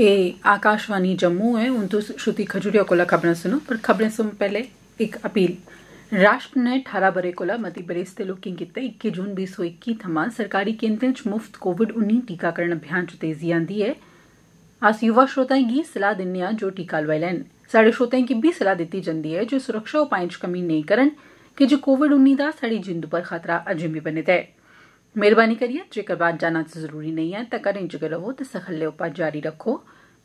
ए आकाशवाणी जम्मू है उन तो श्रुति खजूरिया कोला खबर सुनो पर खबरें सुन पहले एक अपील राष्ट्र ने अठारह ब'रे कोला मती बरेस ते लोकें गितै इक्की जून बीस सौ इक्की थमां सरकारी केंद्रें च मुफ्त कोविड उन्नी टीकाकरण अभियान च तेजी आंदी है अस युवा श्रोताएं गी सलाह दिन्ने आं जो टीका लोआई लैन साढ़े श्रोताएं गी बी सलाह दित्ती जंदी है जो सुरक्षा उपाएं च कमी नेईं करन कि जे कोविड उन्नी दा साढ़ी जिंद पर खतरा अजें बी बने दा मेहरबानी करियै जेकर बाहर जाना तो जरूरी नहीं है तो घरें च गै रवो ते सखल्ले उपाऽ जारी रखो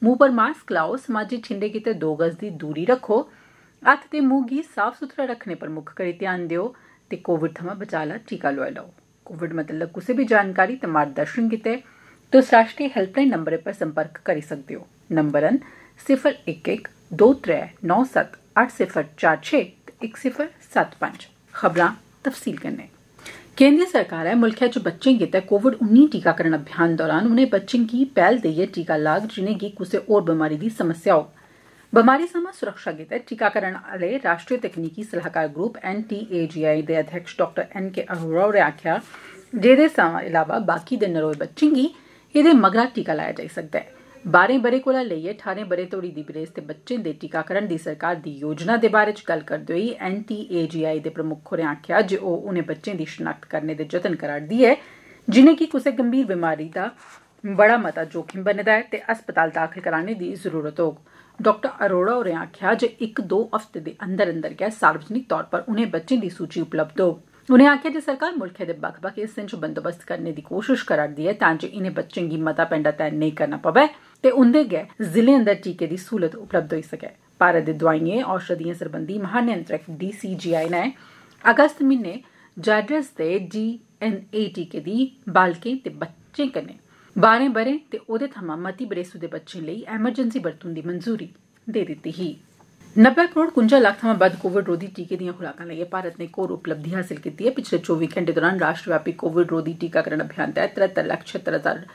मुंह पर मास्क लाओ समाजी छिंडे गितै दो गज दी दूरी रखो हत्थ ते मुंह गी साफ सुथरा रखने पर मुख करी ध्यान देओ ते कोविड थमां बचाऽ ला टीका लोआई लो कोविड मतलब कुसै भी जानकारी ते मार्गदर्शन गितै तुस राष्ट्रीय हेल्पलाइन नंबर पर संपर्क करी सकदे ओ नंबर न सिफर इक इक दो त्रै नौ सत्त अट्ठ सिफर चार छे एक इक सिफर सत्त पंज खबरां तफसील कन्नै केन्द्र सरकारै मुल्ख च बच्चें गितै कोविड उन्नी टीकाकरण अभियान दौरान उनें बच्चें गी पैहल देइयै टीका लाग जिनेंगी कुसै होर बमारी दी समस्या होग बमारी थमां सुरक्षा गितै टीकाकरण आले राष्ट्रीय तकनीकी सलाहकार ग्रुप एनटीएजीआई दे अध्यक्ष डॉ एन के अरोड़ा होरें आक्खेआ जेदे एहदे इलावा बाकी दे नरोए बच्चें गी मगरा टीका लाया जाई सकदा ऐ 12 ब'रे कोला लेइयै ठारां ब'रे तोड़ी दी बरेस दे बच्चें दे टीकाकरण दी सरकार दी योजना दे बारै च गल्ल करदे होई एनटीएजीआई दे प्रमुक्ख होरें आक्खेआ जे ओ उनें बच्चें दी शनाख्त करने दे जतन करा'रदी ऐ जिनेंगी कुसै गंभीर बमारी दा बड़ा मता जोखिम बने दा ऐ ते अस्पताल दाखल कराने दी जरूरत होग डाक्टर अरोड़ा होरें आक्खेआ जे इक दो हफ्ते दे अंदर अंदर गै सार्वजनिक तौर पर उनें बच्चें दी सूचि उपलब्ध होग उनें आक्खेआ जे सरकार मुल्खै दे बक्ख बक्ख हिस्सें च बंदोबस्त करने दी कोशिश करा'रदी ऐ तां जे इनें बच्चें गी मता पैंडा तय नेई करना पवै ते उन्दे गै जिले अंदर टीके दी सहूलत उपलब्ध होई सकै भारत दे दोआइएं औषधियों सरबंधी महानियंत्रक डी सी जी आई ने अगस्त म्हीने जायडस दे जी एन ए टीके दी बालकें ते बच्चें कन्नै बारें ब'रें ते ओह्दे थमां मती बरेसू दे बच्चें लेई एमरजेंसी बरतून दी मंजूरी दे दित्ती ही नब्बे करोड़ कुंजा लाख थमां बद कोविड रोधी टीके दियां खुराकां लेइयै भारत ने इक होर उपलब्धि हासिल कीती ऐ पिछले चौबी घंटे दौरान राष्ट्रव्यापी कोविड रोधी टीकाकरण अभियान तैह्त तरत्तर लक्ख छत्तर हजार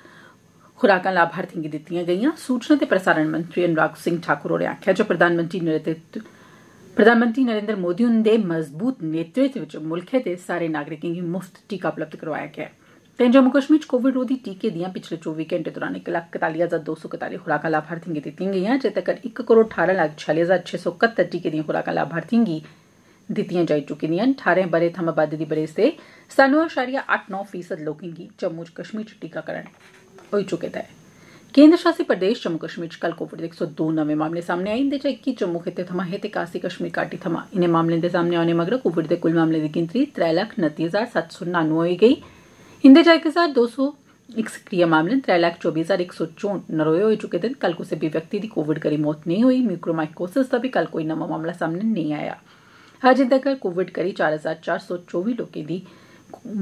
खुराकां लाभार्थियों गी दित्तियां गेइयां सूचना ते प्रसारण मंत्री अनुराग सिंह ठाकुर होरें आखेआ जे प्रधानमंत्री नरेन्द्र मोदी हुंदे मजबूत नेतृत्व च मुल्खै दे सारे नागरिकें गी मुफ्त टीका उपलब्ध करोआया गेआ ऐ ताईं जम्मू कश्मीर च कोविड रोधी टीके दियां पिछले चौबी घंटे दौरान इक लक्ख कताली हजार दो सौ कताली खुराक लाभार्थियों को दी गई जे तकर इक करोड़ अठारह लाख छियाली हजार छह सौ कत्तर टीके दियां खुराक लाभार्थियों को दी जाई चुकी दियां न ठारें ब'रें थमां बद्ध दी बरेस दे सानू अशारिया अट्ठ नौ फीसद लोकें गी जम्मू कश्मीर च टीकाकरण होई चुके दा ऐ केन्द्र शासित प्रदेश जम्मू कश्मीर च कल कोविड दे एक सौ दो नमें मामले सामने आए इंदे चा इक्की जम्मू खित्ते थमां हे ते कासी कश्मीर घाटी थमां इनें मामलें दे सामने औने मगरा कोविड दे कुल मामलों दी गिनतरी त्रै लक्ख नत्ती हजार सत्त सौ नानुए होई गेई ऐ इंदे चा इक हजार दो सौ इक सक्रिय मामले त्रै लक्ख चौबीस हजार एक सौ चौंठ नरोए हो चुके दे कल कुसै भी व्यक्ति की कोविड करी मौत नहीं हुई म्यूकोरमाइकोसिस का भी कल कोई नवा मामला सामने नहीं आया अज्ज इंदे कोविड करी चार हजार चार सौ चौबी लोगों की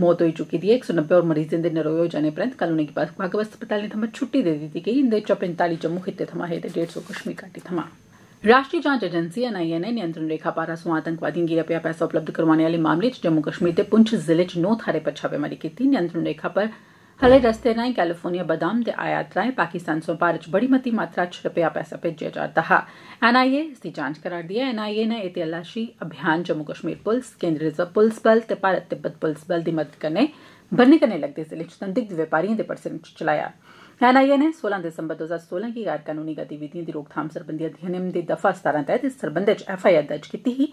मौत हो चुकी है एक सौ नब्बे और मरीजें के नरोए हो जाने परैंत कल उनेंगी बक्ख बक्ख अस्पतालें थमां छुट्टी दे दी गई इंदे चा पंजताली जम्मू खिते थमां हे ते तो डेढ़ सौ कश्मीर घाटी थमां राष्ट्रीय जांच एजेंसी एनआईए ने नियंत्रण रेखा पारा सो आतंकवादियों की रपया पैसा उपलब्ध करवाने वाले मामले च जम्मू कश्मीर के पुंछ जिले च नौ थारे पर छापेमारी की नियंत्रण रेखा पर हले रस्ते राय कैलिफोर्निया बदाम के आयात राय पाकिस्तान सो भारत च बड़ी मती मात्रा च रपया पैसा जा रहा हा एनआईए इसकी जांच करा'रदी ऐ एनआईए ने यह तलाशी अभियान जम्मू कश्मीर पुलिस केन्द्री रिजर्व पुलिस बल ते भारत तिब्बत पुलिस बल की मदद कन्ने बन्ने कन्ने लगते जिले च संदिग्ध व्यापारियों के परिसर च चलाया एनआईए ने सोलह दिसम्बर दो हजार सोलह की गैर कानूनी गतिविधियों की रोकथाम संबंधी अधिनियम की दफा सतारां तहत इस सरबंधै च एफआईआर दर्ज की ही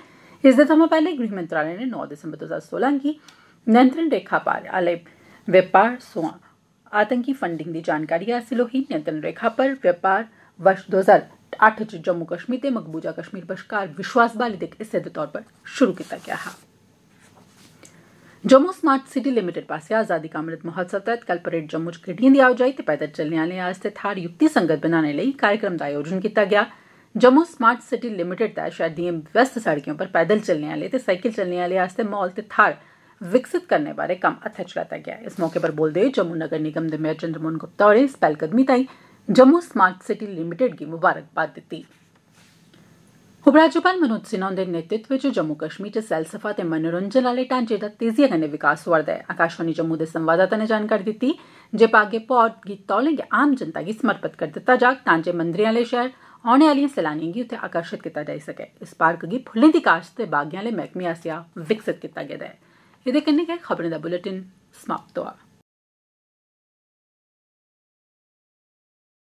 इसदे थमां पहले गृह मंत्रालय ने नौ दिसम्बर दो हजार सोलह की नियंत्रण रेखा पार आले व्यापार सोआ आतंकी फंडिंग की जानकारी हासिल हुई नियंत्रण रेखा पर व्यापार वर्ष दो हजार अठ च जम्मू कश्मीर ते मकबूजा कश्मीर बश्कार विश्वास बहाली दे हिस्से के तौर पर शुरू किया गया हा जम्मू स्मार्ट सिटी लिमिटेड पास आजादी का अमृत महोत्सव तहत कल परेड जम्मू च गड्डिएं दी आओजाई ते पैदल चलने आह्लें आस्तै थार युक्ति संगत बनाने लेई कार्यक्रम दा आयोजन कीता गया जम्मू स्मार्ट सिटी लिमिटेड तहत शहर दिएं व्यस्त सड़कें पर पैदल चलने आले ते साइकिल चलने आले आस्तै म्हौल ते थार विकसित करने बारे कम्म हत्थै च लैता इस मौके पर बोलदे होई जम्मू नगर निगम दे मेयर चंद्रमोहन गुप्ता होरें इस पहलकदमी ताईं जम्मू स्मार्ट सिटी लिमिटेड गी मुबारकबाद दित्ती उपराज्यपाल मनोज सिन्हा हुंदे नेतृत्व च जम्मू कश्मीर च सैलसफा ते मनोरंजन आले ढांचे दा तेजिया कन्नै विकास होआ दा ऐ आकाशवाणी जम्मू दे संवाददाता ने जानकारी दित्ती जे पागे ए गी तौले गै आम जनता गी समर्पित करी दित्ता जाग तां जे मंदरें आले शहर औने आह्ले सैलानियें गी उत्थे आकर्षित कीता जाई सकै इस पार्क गी फुल्लें दी काश्त ते बागें आले मैहकमे आसेआ विकसित कीता गेदा ऐ एह्दे कन्नै गै खबरें दा बुलेटिन समाप्त होआ